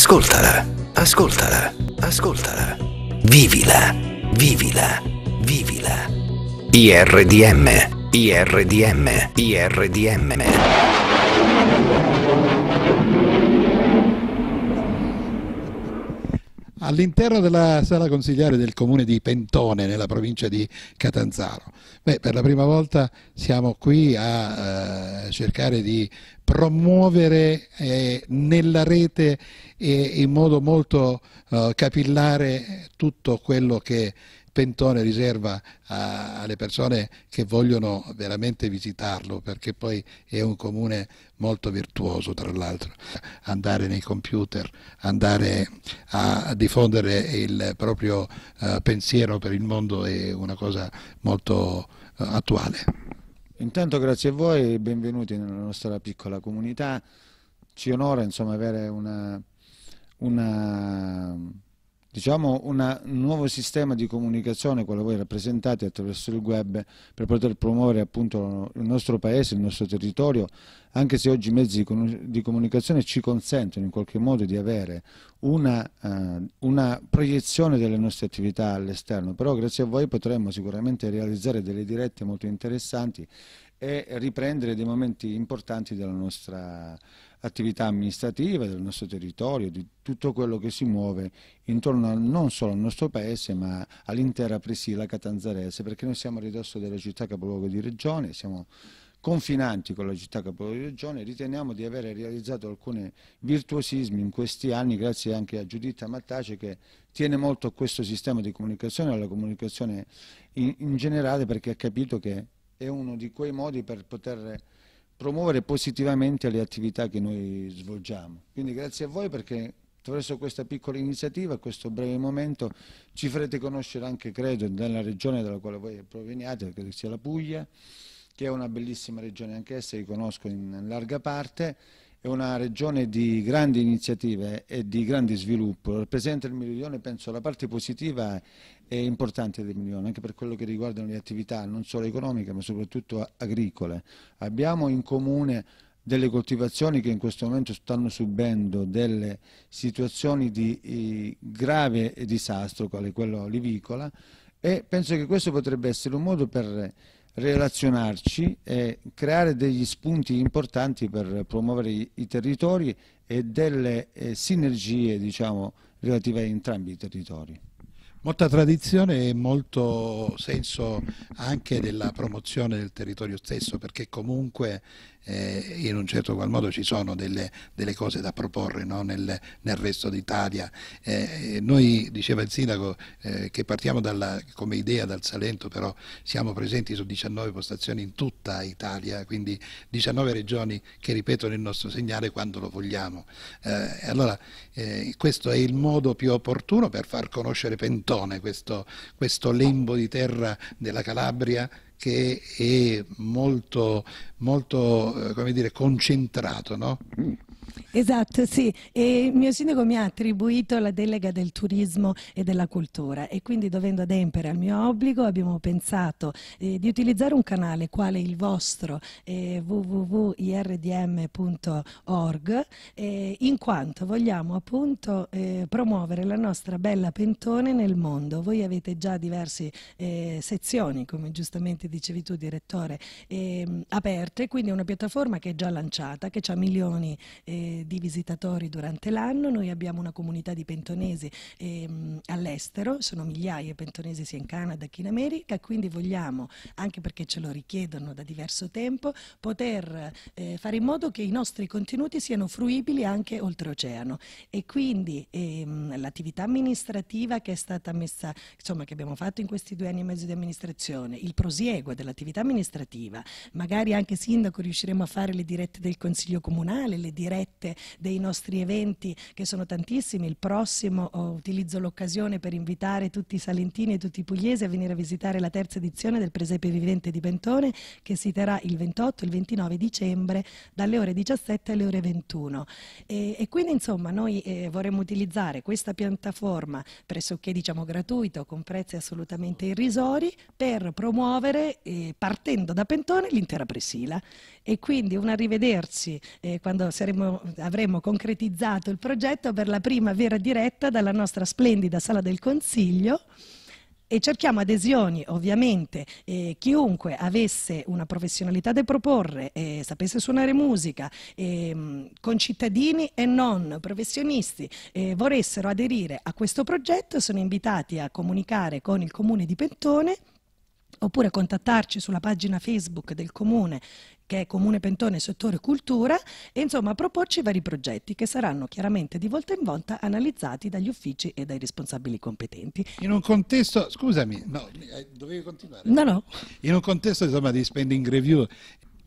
Ascoltala, ascoltala, ascoltala. Vivila, vivila, vivila. IRDM, IRDM, IRDM. all'interno della sala consigliare del comune di Pentone, nella provincia di Catanzaro. Beh, per la prima volta siamo qui a eh, cercare di promuovere eh, nella rete e in modo molto eh, capillare tutto quello che pentone riserva a, alle persone che vogliono veramente visitarlo, perché poi è un comune molto virtuoso tra l'altro. Andare nei computer, andare a diffondere il proprio uh, pensiero per il mondo è una cosa molto uh, attuale. Intanto grazie a voi e benvenuti nella nostra piccola comunità. Ci onora insomma, avere una, una diciamo, una, un nuovo sistema di comunicazione, quello voi rappresentate attraverso il web, per poter promuovere appunto il nostro paese, il nostro territorio, anche se oggi i mezzi di comunicazione ci consentono in qualche modo di avere una, uh, una proiezione delle nostre attività all'esterno, però grazie a voi potremmo sicuramente realizzare delle dirette molto interessanti e riprendere dei momenti importanti della nostra attività amministrativa del nostro territorio, di tutto quello che si muove intorno a, non solo al nostro paese ma all'intera presila catanzarese perché noi siamo a ridosso della città capoluogo di regione, siamo confinanti con la città capoluogo di regione, e riteniamo di aver realizzato alcuni virtuosismi in questi anni grazie anche a Giuditta Mattace che tiene molto a questo sistema di comunicazione, alla comunicazione in, in generale perché ha capito che è uno di quei modi per poter promuovere positivamente le attività che noi svolgiamo. Quindi grazie a voi perché attraverso questa piccola iniziativa, questo breve momento, ci farete conoscere anche, credo, nella regione dalla quale voi proveniate, che sia la Puglia, che è una bellissima regione anch'essa, che conosco in larga parte, è una regione di grandi iniziative e di grande sviluppo, rappresenta il milione, penso la parte positiva è importante del milione, anche per quello che riguarda le attività non solo economiche ma soprattutto agricole. Abbiamo in comune delle coltivazioni che in questo momento stanno subendo delle situazioni di eh, grave disastro, quale quello olivicola, e penso che questo potrebbe essere un modo per relazionarci e creare degli spunti importanti per promuovere i, i territori e delle eh, sinergie diciamo, relative a entrambi i territori. Molta tradizione e molto senso anche della promozione del territorio stesso perché comunque eh, in un certo qual modo ci sono delle, delle cose da proporre no? nel, nel, resto d'Italia. Eh, noi, diceva il sindaco, eh, che partiamo dalla, come idea dal Salento, però siamo presenti su 19 postazioni in tutta Italia, quindi 19 regioni che ripetono il nostro segnale quando lo vogliamo. Eh, allora, eh, questo è il modo più opportuno per far conoscere Pentone, questo, questo lembo di terra della Calabria che è molto, molto eh, come dire, concentrato. No? Mm. Esatto, sì. E il mio sindaco mi ha attribuito la delega del turismo e della cultura e quindi dovendo adempiere al mio obbligo abbiamo pensato eh, di utilizzare un canale quale il vostro eh, www.irdm.org eh, in quanto vogliamo appunto eh, promuovere la nostra bella Pentone nel mondo. Voi avete già diverse eh, sezioni, come giustamente dicevi tu direttore, ehm, aperte, quindi è una piattaforma che è già lanciata, che ha milioni eh, di visitatori durante l'anno, noi abbiamo una comunità di pentonesi ehm, all'estero, sono migliaia di pentonesi sia in Canada che in America, quindi vogliamo, anche perché ce lo richiedono da diverso tempo, poter eh, fare in modo che i nostri contenuti siano fruibili anche oltreoceano e quindi ehm, l'attività amministrativa che è stata messa, insomma che abbiamo fatto in questi due anni e mezzo di amministrazione, il prosieguo dell'attività amministrativa, magari anche sindaco riusciremo a fare le dirette del Consiglio Comunale, le dirette dirette dei nostri eventi che sono tantissimi. Il prossimo oh, utilizzo l'occasione per invitare tutti i salentini e tutti i pugliesi a venire a visitare la terza edizione del Presepe Vivente di Bentone che si terrà il 28 e il 29 dicembre dalle ore 17 alle ore 21. E, e quindi insomma noi eh, vorremmo utilizzare questa piattaforma pressoché diciamo gratuita con prezzi assolutamente irrisori per promuovere eh, partendo da Pentone l'intera Presila e quindi un arrivederci eh, quando saremo avremo concretizzato il progetto per la prima vera diretta dalla nostra splendida sala del Consiglio e cerchiamo adesioni ovviamente eh, chiunque avesse una professionalità da proporre eh, sapesse suonare musica eh, mm, concittadini e non professionisti voressero aderire a questo progetto sono invitati a comunicare con il comune di Pentone oppure contattarci sulla pagina Facebook del Comune che è Comune Pentone Settore Cultura e insomma proporci vari progetti che saranno chiaramente di volta in volta analizzati dagli uffici e dai responsabili competenti. In un contesto, scusami, no, eh, dovevi continuare. No, no. In un contesto insomma di spending review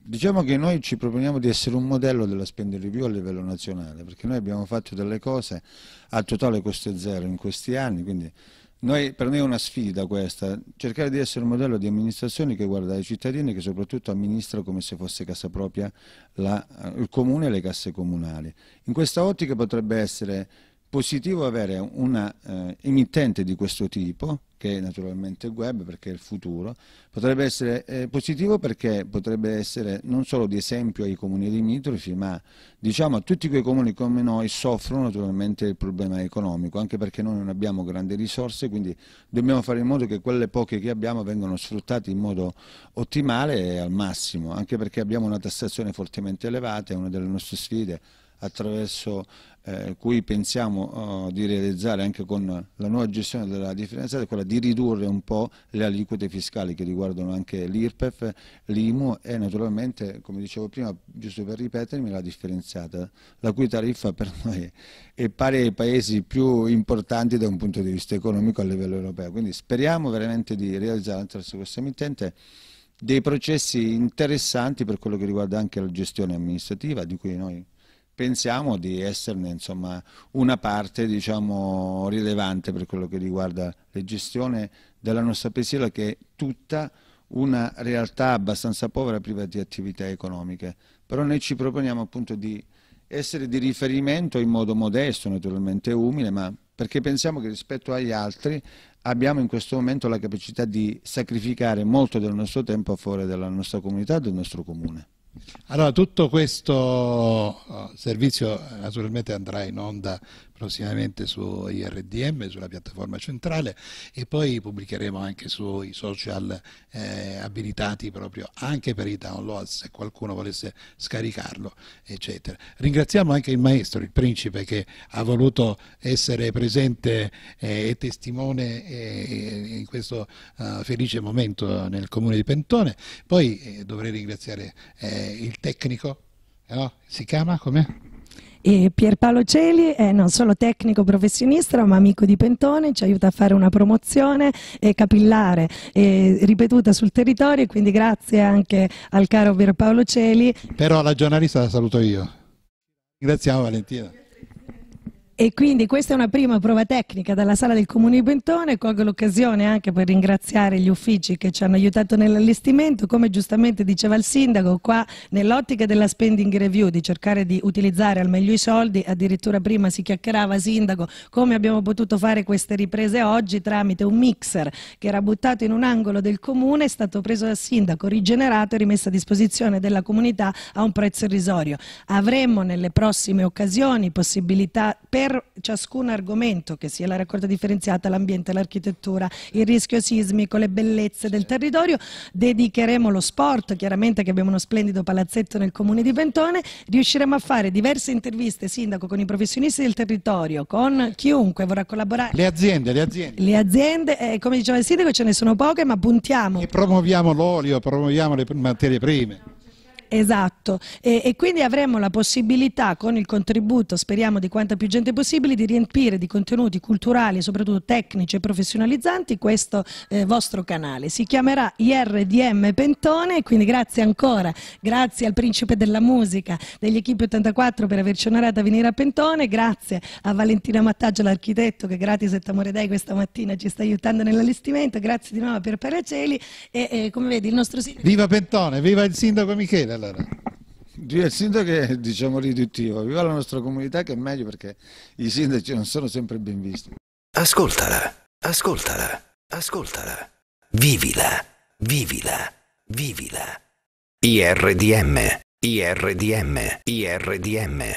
Diciamo che noi ci proponiamo di essere un modello della spending review a livello nazionale, perché noi abbiamo fatto delle cose a totale costo zero in questi anni, quindi noi, per noi è una sfida questa, cercare di essere un modello di amministrazione che guarda ai cittadini e che soprattutto amministra come se fosse casa propria la, il comune e le casse comunali. In questa ottica potrebbe essere positivo avere un eh, emittente di questo tipo, che è naturalmente il web perché è il futuro, potrebbe essere eh, positivo perché potrebbe essere non solo di esempio ai comuni limitrofi, ma diciamo a tutti quei comuni come noi soffrono naturalmente il problema economico, anche perché noi non abbiamo grandi risorse, quindi dobbiamo fare in modo che quelle poche che abbiamo vengano sfruttate in modo ottimale e al massimo, anche perché abbiamo una tassazione fortemente elevata, è una delle nostre sfide attraverso eh, cui pensiamo oh, di realizzare anche con la nuova gestione della differenziata è quella di ridurre un po' le aliquote fiscali che riguardano anche l'IRPEF, l'IMU e naturalmente, come dicevo prima, giusto per ripetermi, la differenziata, la cui tariffa per noi è pari ai paesi più importanti da un punto di vista economico a livello europeo. Quindi speriamo veramente di realizzare attraverso questa emittente dei processi interessanti per quello che riguarda anche la gestione amministrativa di cui noi pensiamo di esserne insomma, una parte diciamo, rilevante per quello che riguarda la gestione della nostra penisola che è tutta una realtà abbastanza povera priva di attività economiche. Però noi ci proponiamo appunto di essere di riferimento in modo modesto, naturalmente umile, ma perché pensiamo che rispetto agli altri abbiamo in questo momento la capacità di sacrificare molto del nostro tempo a favore della nostra comunità e del nostro comune. Allora tutto questo eh, servizio eh, naturalmente andrà in onda prossimamente su IRDM, sulla piattaforma centrale e poi pubblicheremo anche sui social eh, abilitati proprio anche per i download se qualcuno volesse scaricarlo eccetera. Ringraziamo anche il maestro, il principe che ha voluto essere presente eh, e testimone eh, in questo eh, felice momento nel comune di Pentone, poi eh, dovrei ringraziare eh, il tecnico, no? Oh, si chiama com'è? Pierpaolo Celi è non solo tecnico professionista ma amico di Pentone, ci aiuta a fare una promozione capillare e ripetuta sul territorio e quindi grazie anche al caro Pierpaolo Celi. Però la giornalista la saluto io. Ringraziamo Valentina. E quindi questa è una prima prova tecnica dalla sala del Comune di Bentone, colgo l'occasione anche per ringraziare gli uffici che ci hanno aiutato nell'allestimento, come giustamente diceva il Sindaco, qua nell'ottica della spending review, di cercare di utilizzare al meglio i soldi, addirittura prima si chiacchierava Sindaco come abbiamo potuto fare queste riprese oggi tramite un mixer che era buttato in un angolo del Comune, è stato preso dal Sindaco, rigenerato e rimesso a disposizione della comunità a un prezzo irrisorio. Avremo nelle prossime occasioni possibilità per per ciascun argomento, che sia la raccolta differenziata, l'ambiente, l'architettura, il rischio sismico, le bellezze del certo. territorio, dedicheremo lo sport, chiaramente che abbiamo uno splendido palazzetto nel comune di Ventone, riusciremo a fare diverse interviste, sindaco, con i professionisti del territorio, con chiunque vorrà collaborare. Le aziende, le aziende. Le aziende, eh, come diceva il sindaco, ce ne sono poche, ma puntiamo. E promuoviamo l'olio, promuoviamo le materie prime. Esatto, e, e, quindi avremo la possibilità con il contributo, speriamo di quanta più gente possibile, di riempire di contenuti culturali, soprattutto tecnici e professionalizzanti, questo eh, vostro canale. Si chiamerà IRDM Pentone, quindi grazie ancora, grazie al Principe della Musica, degli Equipe 84 per averci onorato a venire a Pentone, grazie a Valentina Mattaggio, l'architetto che gratis e Tamore Dei questa mattina ci sta aiutando nell'allestimento, grazie di nuovo a Pier Paraceli e, e come vedi il nostro sindaco... Viva Pentone, viva il sindaco Michele! allora, il sindaco è diciamo riduttivo, viva la nostra comunità che è meglio perché i sindaci non sono sempre ben visti. Ascoltala, ascoltala, ascoltala, vivila, vivila, vivila. IRDM, IRDM, IRDM.